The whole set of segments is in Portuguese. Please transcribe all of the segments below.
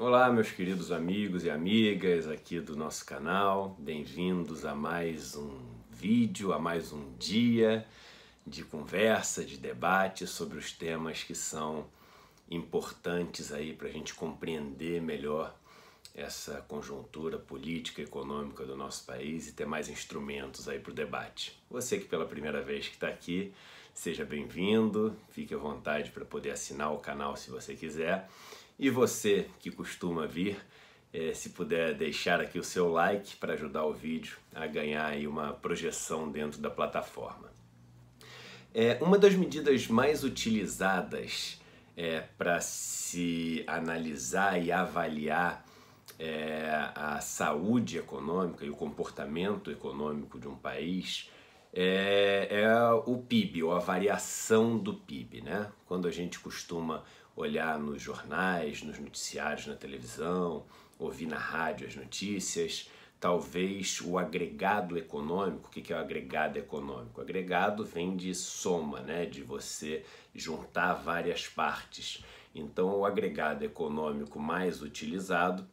Olá, meus queridos amigos e amigas aqui do nosso canal, bem-vindos a mais um vídeo, a mais um dia de conversa, de debate sobre os temas que são importantes aí para a gente compreender melhor essa conjuntura política e econômica do nosso país e ter mais instrumentos aí para o debate. Você que pela primeira vez que está aqui, seja bem-vindo, fique à vontade para poder assinar o canal se você quiser e você que costuma vir, eh, se puder deixar aqui o seu like para ajudar o vídeo a ganhar aí uma projeção dentro da plataforma. É, uma das medidas mais utilizadas é, para se analisar e avaliar é, a saúde econômica e o comportamento econômico de um país é, é, o PIB, ou a variação do PIB. Né? Quando a gente costuma olhar nos jornais, nos noticiários na televisão, ouvir na rádio as notícias, talvez o agregado econômico. O que é o agregado econômico? O agregado vem de soma, né? de você juntar várias partes. Então, o agregado econômico mais utilizado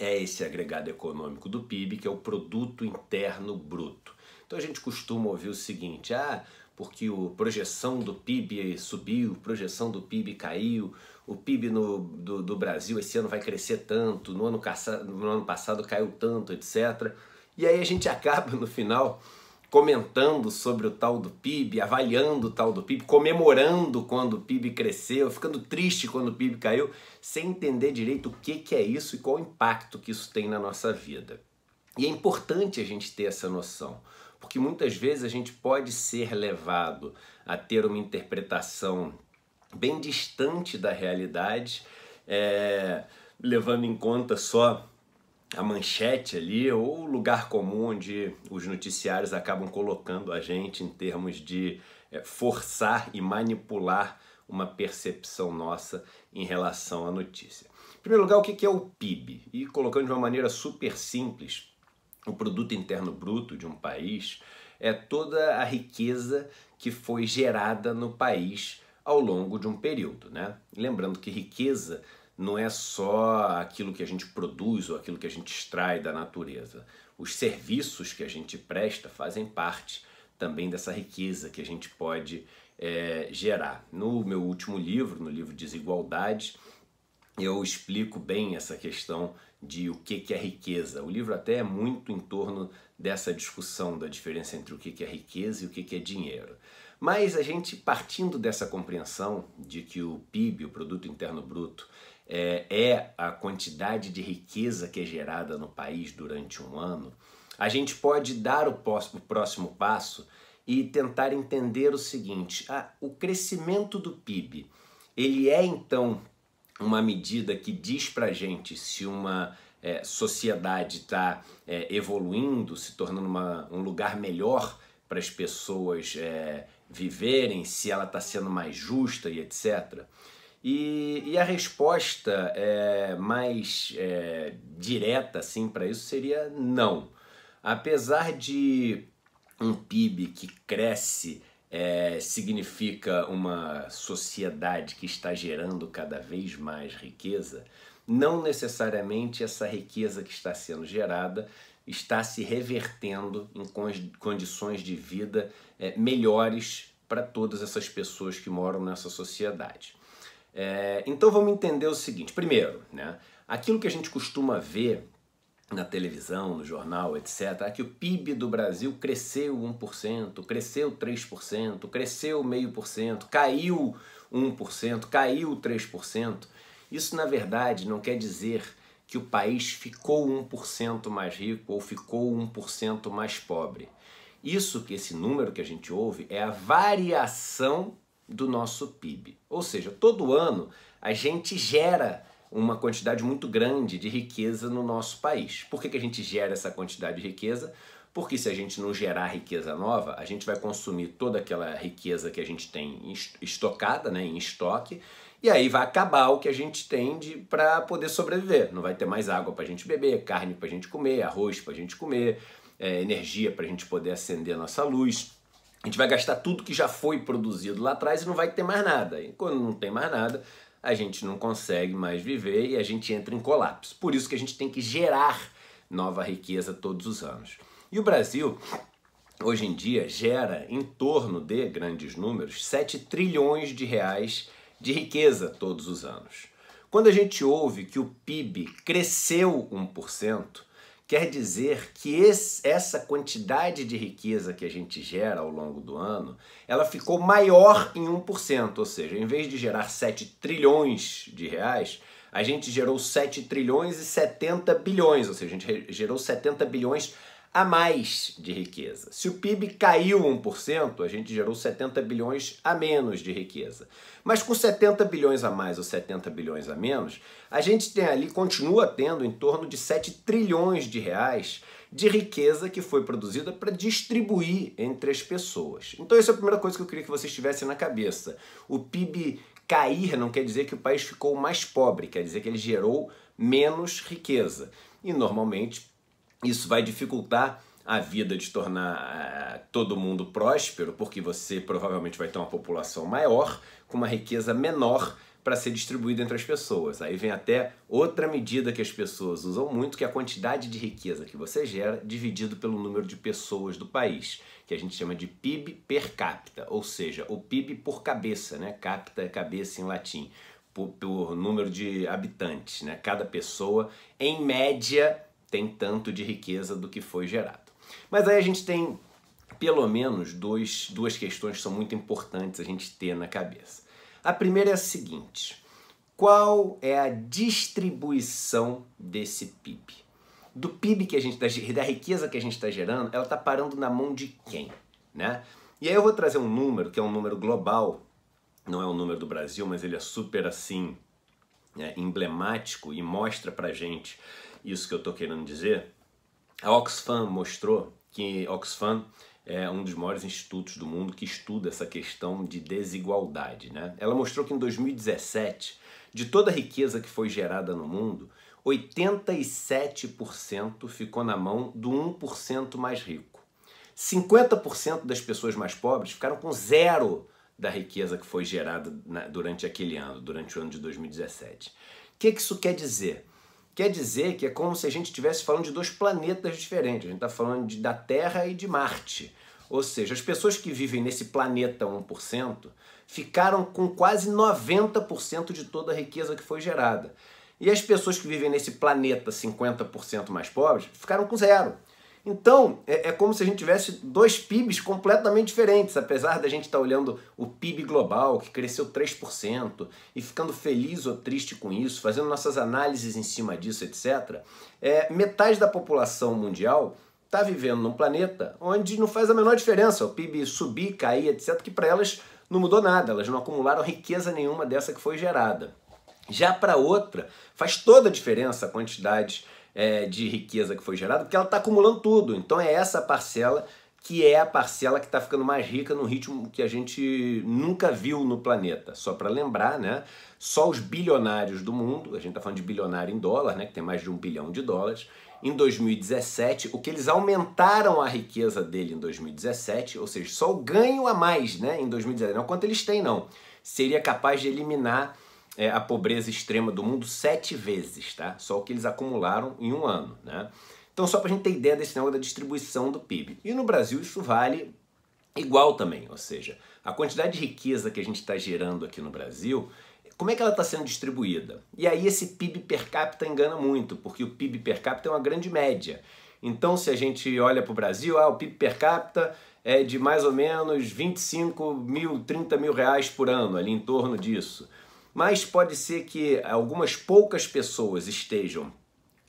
é esse agregado econômico do PIB, que é o Produto Interno Bruto. Então, a gente costuma ouvir o seguinte: ah, porque a projeção do PIB subiu, projeção do PIB caiu, o PIB no, do, do, Brasil esse ano vai crescer tanto, no ano, no ano passado caiu tanto, etc. E aí a gente acaba no final comentando sobre o tal do PIB, avaliando o tal do PIB, comemorando quando o PIB cresceu, ficando triste quando o PIB caiu, sem entender direito o que, que é isso e qual o impacto que isso tem na nossa vida. E é importante a gente ter essa noção. Porque muitas vezes a gente pode ser levado a ter uma interpretação bem distante da realidade, é, levando em conta só a manchete ali ou o lugar comum onde os noticiários acabam colocando a gente em termos de é, forçar e manipular uma percepção nossa em relação à notícia. Em primeiro lugar, o que é o PIB? E colocando de uma maneira super simples, o produto interno bruto de um país é toda a riqueza que foi gerada no país ao longo de um período, né? Lembrando que riqueza não é só aquilo que a gente produz ou aquilo que a gente extrai da natureza. Os serviços que a gente presta fazem parte também dessa riqueza que a gente pode é, gerar. No meu último livro, no livro Desigualdades, eu explico bem essa questão de o que é riqueza. O livro até é muito em torno dessa discussão da diferença entre o que é riqueza e o que é dinheiro. Mas a gente partindo dessa compreensão de que o PIB, o Produto Interno Bruto, é, é, a quantidade de riqueza que é gerada no país durante um ano, a gente pode dar o próximo passo e tentar entender o seguinte: ah, o crescimento do PIB ele é então uma medida que diz para gente se uma é, sociedade está é, evoluindo, se tornando uma, um lugar melhor para as pessoas é, viverem, se ela está sendo mais justa e etc. E, e a resposta é, mais é, direta assim, para isso seria não. Apesar de um PIB que cresce é, significa uma sociedade que está gerando cada vez mais riqueza, não necessariamente essa riqueza que está sendo gerada está se revertendo em condições de vida é, melhores para todas essas pessoas que moram nessa sociedade. É, então vamos entender o seguinte: primeiro, né, aquilo que a gente costuma ver na televisão, no jornal, etc., que o PIB do Brasil cresceu 1%, cresceu 3%, cresceu 0,5%, caiu 1%, caiu 3%. Isso, na verdade, não quer dizer que o país ficou 1% mais rico ou ficou 1% mais pobre. Isso que esse número que a gente ouve é a variação do nosso PIB. Ou seja, todo ano a gente gera uma quantidade muito grande de riqueza no nosso país. Por que, que a gente gera essa quantidade de riqueza? Porque se a gente não gerar riqueza nova, a gente vai consumir toda aquela riqueza que a gente tem estocada, né, em estoque, e aí vai acabar o que a gente tem para poder sobreviver. Não vai ter mais água para a gente beber, carne para a gente comer, arroz para a gente comer, é, energia para a gente poder acender a nossa luz. A gente vai gastar tudo que já foi produzido lá atrás e não vai ter mais nada. E quando não tem mais nada, a gente não consegue mais viver e a gente entra em colapso. Por isso que a gente tem que gerar nova riqueza todos os anos. E o Brasil, hoje em dia, gera em torno de grandes números 7 trilhões de reais de riqueza todos os anos. Quando a gente ouve que o PIB cresceu 1%, quer dizer que esse, essa quantidade de riqueza que a gente gera ao longo do ano, ela ficou maior em 1%, ou seja, em vez de gerar 7 trilhões de reais, a gente gerou 7 trilhões e 70 bilhões, ou seja, a gente gerou 70 bilhões a mais de riqueza. Se o PIB caiu 1%, a gente gerou 70 bilhões a menos de riqueza. Mas com 70 bilhões a mais ou 70 bilhões a menos, a gente tem ali, continua tendo em torno de 7 trilhões de reais de riqueza que foi produzida para distribuir entre as pessoas. Então essa é a primeira coisa que eu queria que vocês tivessem na cabeça. O PIB cair não quer dizer que o país ficou mais pobre, quer dizer que ele gerou menos riqueza. E normalmente isso vai dificultar a vida de tornar eh, todo mundo próspero, porque você provavelmente vai ter uma população maior, com uma riqueza menor para ser distribuída entre as pessoas. Aí vem até outra medida que as pessoas usam muito, que é a quantidade de riqueza que você gera dividido pelo número de pessoas do país, que a gente chama de PIB per capita, ou seja, o PIB por cabeça, né? Capita é cabeça em latim, por, por número de habitantes, né? Cada pessoa, em média, tem tanto de riqueza do que foi gerado. Mas aí a gente tem pelo menos dois, duas questões que são muito importantes a gente ter na cabeça. A primeira é a seguinte: qual é a distribuição desse PIB? Do PIB que a gente tá, da riqueza que a gente está gerando, ela está parando na mão de quem, né? E aí eu vou trazer um número que é um número global, não é um número do Brasil, mas ele é super assim é, emblemático e mostra pra gente isso que eu estou querendo dizer? A Oxfam mostrou que Oxfam é um dos maiores institutos do mundo que estuda essa questão de desigualdade. Né? Ela mostrou que em 2017, de toda a riqueza que foi gerada no mundo, 87% ficou na mão do 1% mais rico. 50% das pessoas mais pobres ficaram com zero da riqueza que foi gerada durante aquele ano, durante o ano de 2017. O que, que isso quer dizer? quer dizer que é como se a gente estivesse falando de dois planetas diferentes. A gente está falando de, da Terra e de Marte. Ou seja, as pessoas que vivem nesse planeta 1% ficaram com quase 90% de toda a riqueza que foi gerada. E as pessoas que vivem nesse planeta 50% mais pobres ficaram com zero. Então, é, é como se a gente tivesse dois PIBs completamente diferentes, apesar da gente estar tá olhando o PIB global, que cresceu 3%, e ficando feliz ou triste com isso, fazendo nossas análises em cima disso, etc. É, metade da população mundial está vivendo num planeta onde não faz a menor diferença o PIB subir, cair, etc., que para elas não mudou nada, elas não acumularam riqueza nenhuma dessa que foi gerada. Já para outra, faz toda a diferença a quantidade é, de riqueza que foi gerada, porque ela está acumulando tudo. Então é essa parcela que é a parcela que está ficando mais rica num ritmo que a gente nunca viu no planeta. Só para lembrar, né? Só os bilionários do mundo, a gente está falando de bilionário em dólar, né? Que tem mais de um bilhão de dólares. Em 2017, o que eles aumentaram a riqueza dele em 2017, ou seja, só o ganho a mais, né? Em 2017, não quanto eles têm, não. Seria capaz de eliminar é, a pobreza extrema do mundo sete vezes, tá? Só o que eles acumularam em um ano, né? Então, só para a gente ter ideia desse negócio da distribuição do PIB. E no Brasil isso vale igual também, ou seja, a quantidade de riqueza que a gente está gerando aqui no Brasil, como é que ela está sendo distribuída? E aí esse PIB per capita engana muito, porque o PIB per capita é uma grande média. Então, se a gente olha para o Brasil, ah, o PIB per capita é de mais ou menos 25 mil, 30 mil reais por ano, ali em torno disso mas pode ser que algumas poucas pessoas estejam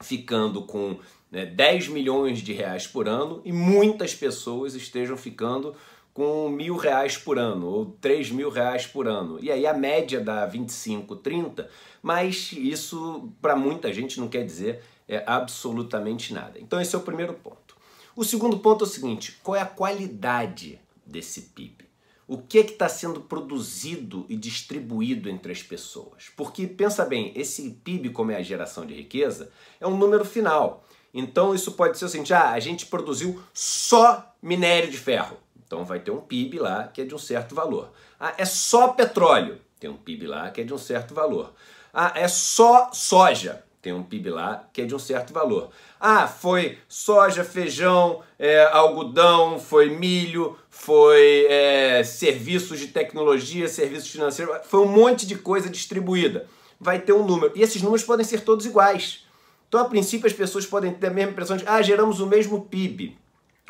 ficando com né, 10 milhões de reais por ano e muitas pessoas estejam ficando com mil reais por ano ou três mil reais por ano. E aí a média dá 25, 30, mas isso para muita gente não quer dizer é, absolutamente nada. Então esse é o primeiro ponto. O segundo ponto é o seguinte: qual é a qualidade desse PIB? o que é está sendo produzido e distribuído entre as pessoas. Porque, pensa bem, esse PIB, como é a geração de riqueza, é um número final. Então isso pode ser o seguinte, ah, a gente produziu só minério de ferro. Então vai ter um PIB lá que é de um certo valor. Ah, é só petróleo. Tem um PIB lá que é de um certo valor. Ah, é só soja tem um PIB lá que é de um certo valor. Ah, foi soja, feijão, é, algodão, foi milho, foi é, serviços de tecnologia, serviços financeiros, foi um monte de coisa distribuída. Vai ter um número. E esses números podem ser todos iguais. Então, a princípio, as pessoas podem ter a mesma impressão de ah, geramos o mesmo PIB.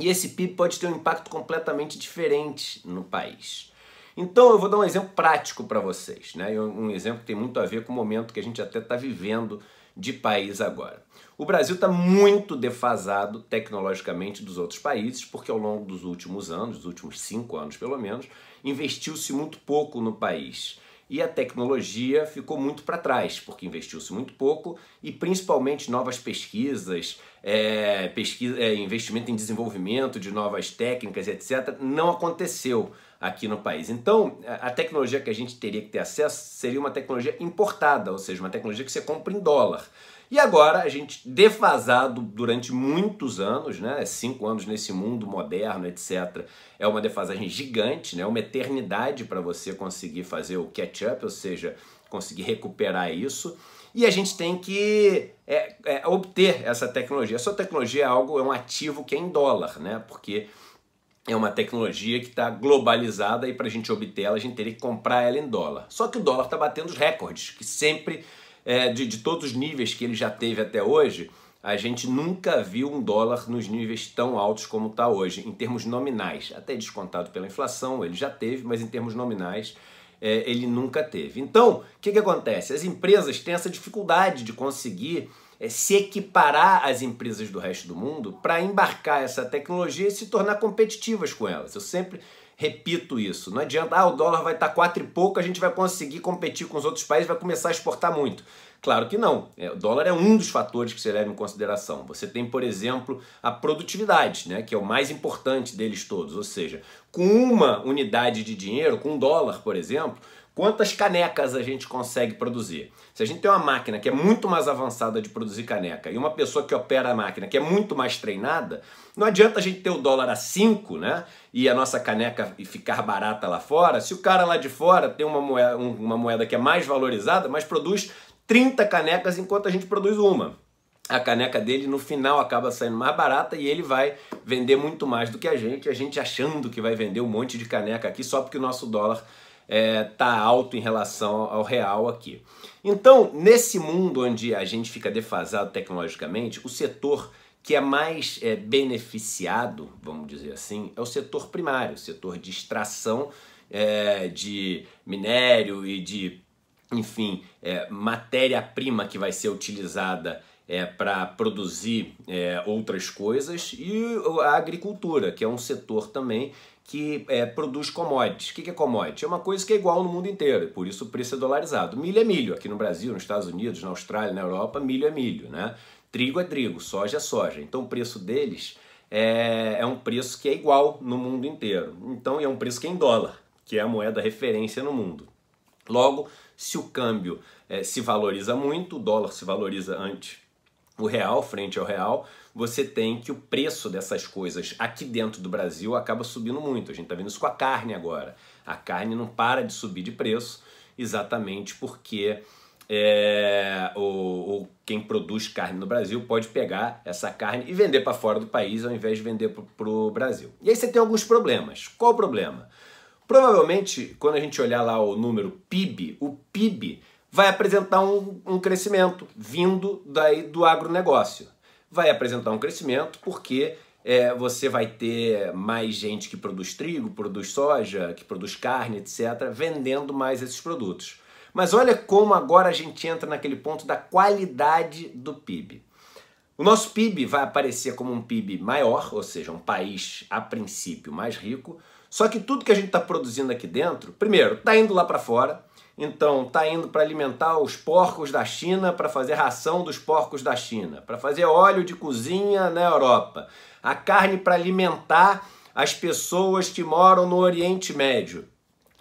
E esse PIB pode ter um impacto completamente diferente no país. Então eu vou dar um exemplo prático para vocês, né? Um exemplo que tem muito a ver com o momento que a gente até está vivendo de país agora. O Brasil está muito defasado tecnologicamente dos outros países, porque ao longo dos últimos anos, dos últimos cinco anos pelo menos, investiu-se muito pouco no país. E a tecnologia ficou muito para trás, porque investiu-se muito pouco e principalmente novas pesquisas, é, pesquisa, é, investimento em desenvolvimento de novas técnicas, etc., não aconteceu aqui no país. Então, a tecnologia que a gente teria que ter acesso seria uma tecnologia importada, ou seja, uma tecnologia que você compra em dólar. E agora a gente defasado durante muitos anos, né? Cinco anos nesse mundo moderno, etc. É uma defasagem gigante, né? Uma eternidade para você conseguir fazer o catch-up, ou seja, conseguir recuperar isso. E a gente tem que é, é, obter essa tecnologia. Essa tecnologia é algo, é um ativo que é em dólar, né? Porque é uma tecnologia que está globalizada e para a gente obter ela, a gente teria que comprar ela em dólar. Só que o dólar está batendo os recordes, que sempre, é, de, de todos os níveis que ele já teve até hoje, a gente nunca viu um dólar nos níveis tão altos como está hoje, em termos nominais. Até descontado pela inflação, ele já teve, mas em termos nominais, é, ele nunca teve. Então, o que, que acontece? As empresas têm essa dificuldade de conseguir é, se equiparar às empresas do resto do mundo para embarcar essa tecnologia e se tornar competitivas com elas. Eu sempre repito isso. Não adianta, ah, o dólar vai estar tá quatro e pouco, a gente vai conseguir competir com os outros países, vai começar a exportar muito. Claro que não. É, o dólar é um dos fatores que se leva em consideração. Você tem, por exemplo, a produtividade, né, que é o mais importante deles todos. Ou seja, com uma unidade de dinheiro, com um dólar, por exemplo, quantas canecas a gente consegue produzir. Se a gente tem uma máquina que é muito mais avançada de produzir caneca e uma pessoa que opera a máquina que é muito mais treinada, não adianta a gente ter o dólar a 5, né? E a nossa caneca ficar barata lá fora, se o cara lá de fora tem uma moeda, uma moeda que é mais valorizada, mas produz 30 canecas enquanto a gente produz uma a caneca dele no final acaba saindo mais barata e ele vai vender muito mais do que a gente, a gente achando que vai vender um monte de caneca aqui só porque o nosso dólar está é, alto em relação ao real aqui. Então, nesse mundo onde a gente fica defasado tecnologicamente, o setor que é mais é, beneficiado, vamos dizer assim, é o setor primário, o setor de extração é, de minério e de, enfim, é, matéria-prima que vai ser utilizada é, para produzir é, outras coisas, e a agricultura, que é um setor também que é, produz commodities. O que é commodity? É uma coisa que é igual no mundo inteiro, por isso o preço é dolarizado. Milho é milho, aqui no Brasil, nos Estados Unidos, na Austrália, na Europa, milho é milho, né? Trigo é trigo, soja é soja. Então o preço deles é, é um preço que é igual no mundo inteiro. Então é um preço que é em dólar, que é a moeda referência no mundo. Logo, se o câmbio é, se valoriza muito, o dólar se valoriza antes o real frente ao real, você tem que o preço dessas coisas aqui dentro do Brasil acaba subindo muito. A gente está vendo isso com a carne agora. A carne não para de subir de preço exatamente porque é, o, o, quem produz carne no Brasil pode pegar essa carne e vender para fora do país ao invés de vender para o Brasil. E aí você tem alguns problemas. Qual o problema? Provavelmente, quando a gente olhar lá o número PIB, o PIB vai apresentar um, um crescimento vindo daí do agronegócio. Vai apresentar um crescimento porque é, você vai ter mais gente que produz trigo, produz soja, que produz carne, etc., vendendo mais esses produtos. Mas olha como agora a gente entra naquele ponto da qualidade do PIB. O nosso PIB vai aparecer como um PIB maior, ou seja, um país a princípio mais rico, só que tudo que a gente está produzindo aqui dentro, primeiro, está indo lá para fora, então, está indo para alimentar os porcos da China, para fazer ração dos porcos da China, para fazer óleo de cozinha na Europa, a carne para alimentar as pessoas que moram no Oriente Médio.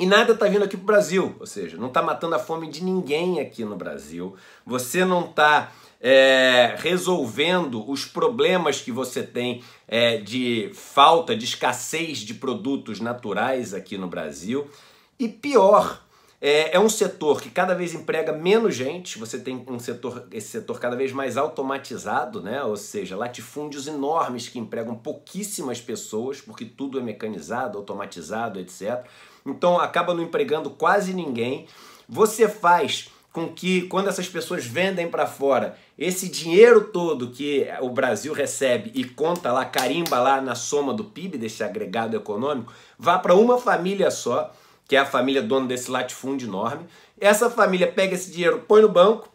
E nada está vindo aqui para o Brasil, ou seja, não está matando a fome de ninguém aqui no Brasil. Você não está é, resolvendo os problemas que você tem é, de falta, de escassez de produtos naturais aqui no Brasil. E pior, é, é, um setor que cada vez emprega menos gente, você tem um setor, esse setor cada vez mais automatizado, né? ou seja, latifúndios enormes que empregam pouquíssimas pessoas, porque tudo é mecanizado, automatizado, etc. Então acaba não empregando quase ninguém. Você faz com que, quando essas pessoas vendem para fora, esse dinheiro todo que o Brasil recebe e conta lá, carimba lá na soma do PIB, desse agregado econômico, vá para uma família só que é a família dona desse latifúndio enorme. Essa família pega esse dinheiro, põe no banco,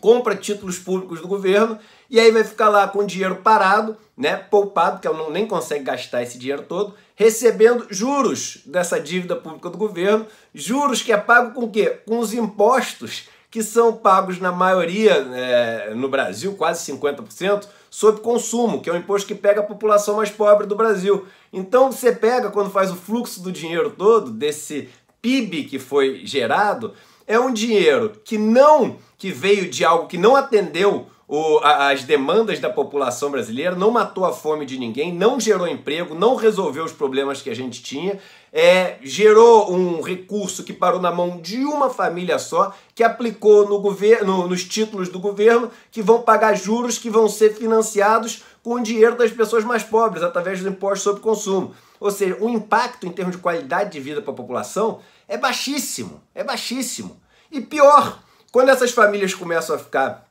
compra títulos públicos do governo e aí vai ficar lá com o dinheiro parado, né, poupado, que ela não, nem consegue gastar esse dinheiro todo, recebendo juros dessa dívida pública do governo, juros que é pago com o quê? Com os impostos que são pagos na maioria é, no Brasil, quase 50%, sobre consumo, que é um imposto que pega a população mais pobre do Brasil. Então você pega, quando faz o fluxo do dinheiro todo, desse PIB que foi gerado, é um dinheiro que não que veio de algo que não atendeu o, a, as demandas da população brasileira, não matou a fome de ninguém, não gerou emprego, não resolveu os problemas que a gente tinha, é, gerou um recurso que parou na mão de uma família só, que aplicou no governo, nos títulos do governo, que vão pagar juros que vão ser financiados com o dinheiro das pessoas mais pobres, através dos impostos sobre consumo. Ou seja, o impacto em termos de qualidade de vida para a população é baixíssimo, é baixíssimo. E pior, quando essas famílias começam a ficar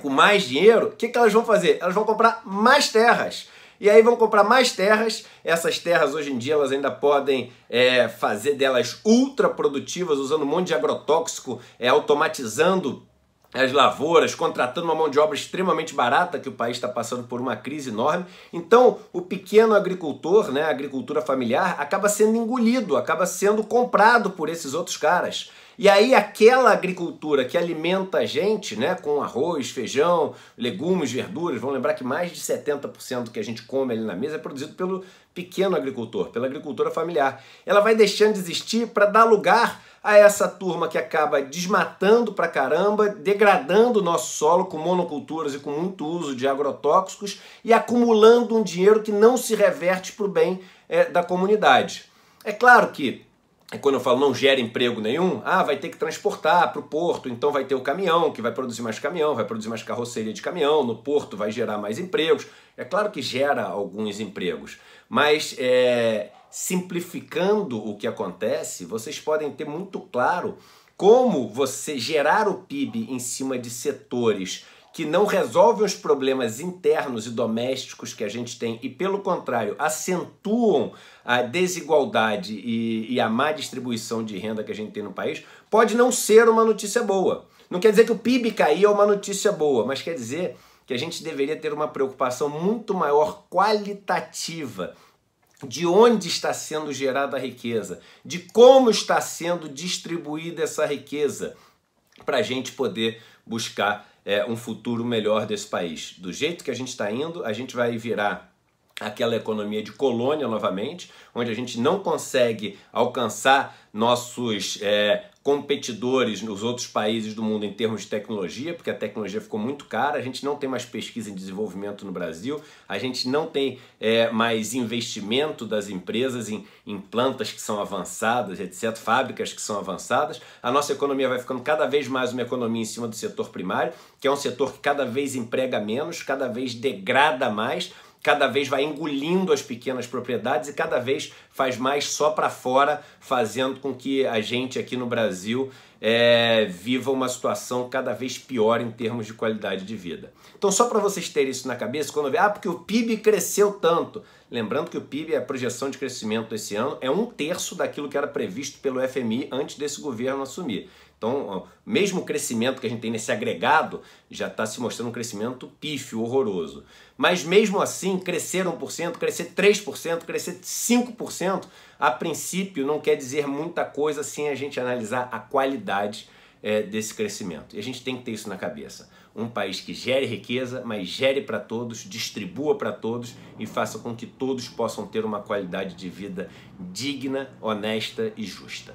com mais dinheiro, o que, que elas vão fazer? Elas vão comprar mais terras. E aí vão comprar mais terras. Essas terras hoje em dia elas ainda podem é, fazer delas ultra produtivas, usando um monte de agrotóxico, é, automatizando as lavouras, contratando uma mão de obra extremamente barata, que o país está passando por uma crise enorme. Então, o pequeno agricultor, né, a agricultura familiar, acaba sendo engolido, acaba sendo comprado por esses outros caras. E aí aquela agricultura que alimenta a gente, né, com arroz, feijão, legumes, verduras, vão lembrar que mais de 70% do que a gente come ali na mesa é produzido pelo pequeno agricultor, pela agricultura familiar. Ela vai deixando de existir para dar lugar a essa turma que acaba desmatando pra caramba, degradando o nosso solo com monoculturas e com muito uso de agrotóxicos e acumulando um dinheiro que não se reverte para o bem é, da comunidade. É claro que e quando eu falo não gera emprego nenhum, ah, vai ter que transportar para o porto, então vai ter o caminhão, que vai produzir mais caminhão, vai produzir mais carroceria de caminhão, no porto vai gerar mais empregos. É claro que gera alguns empregos, mas é, simplificando o que acontece, vocês podem ter muito claro como você gerar o PIB em cima de setores que não resolve os problemas internos e domésticos que a gente tem e, pelo contrário, acentuam a desigualdade e, e a má distribuição de renda que a gente tem no país, pode não ser uma notícia boa. Não quer dizer que o PIB cair é uma notícia boa, mas quer dizer que a gente deveria ter uma preocupação muito maior qualitativa de onde está sendo gerada a riqueza, de como está sendo distribuída essa riqueza, para a gente poder buscar é, um futuro melhor desse país. Do jeito que a gente está indo, a gente vai virar aquela economia de colônia novamente, onde a gente não consegue alcançar nossos é, competidores nos outros países do mundo em termos de tecnologia, porque a tecnologia ficou muito cara, a gente não tem mais pesquisa em desenvolvimento no Brasil, a gente não tem é, mais investimento das empresas em, em plantas que são avançadas, etc., fábricas que são avançadas, a nossa economia vai ficando cada vez mais uma economia em cima do setor primário, que é um setor que cada vez emprega menos, cada vez degrada mais, cada vez vai engolindo as pequenas propriedades e cada vez faz mais só para fora, fazendo com que a gente aqui no Brasil é, viva uma situação cada vez pior em termos de qualidade de vida. Então, só para vocês terem isso na cabeça, quando vê, ah, porque o PIB cresceu tanto. Lembrando que o PIB, é a projeção de crescimento esse ano, é um terço daquilo que era previsto pelo FMI antes desse governo assumir. Então, mesmo o crescimento que a gente tem nesse agregado já está se mostrando um crescimento pífio, horroroso. Mas mesmo assim, crescer 1%, crescer 3%, crescer 5%, a princípio não quer dizer muita coisa sem a gente analisar a qualidade é, desse crescimento. E a gente tem que ter isso na cabeça. Um país que gere riqueza, mas gere para todos, distribua para todos e faça com que todos possam ter uma qualidade de vida digna, honesta e justa.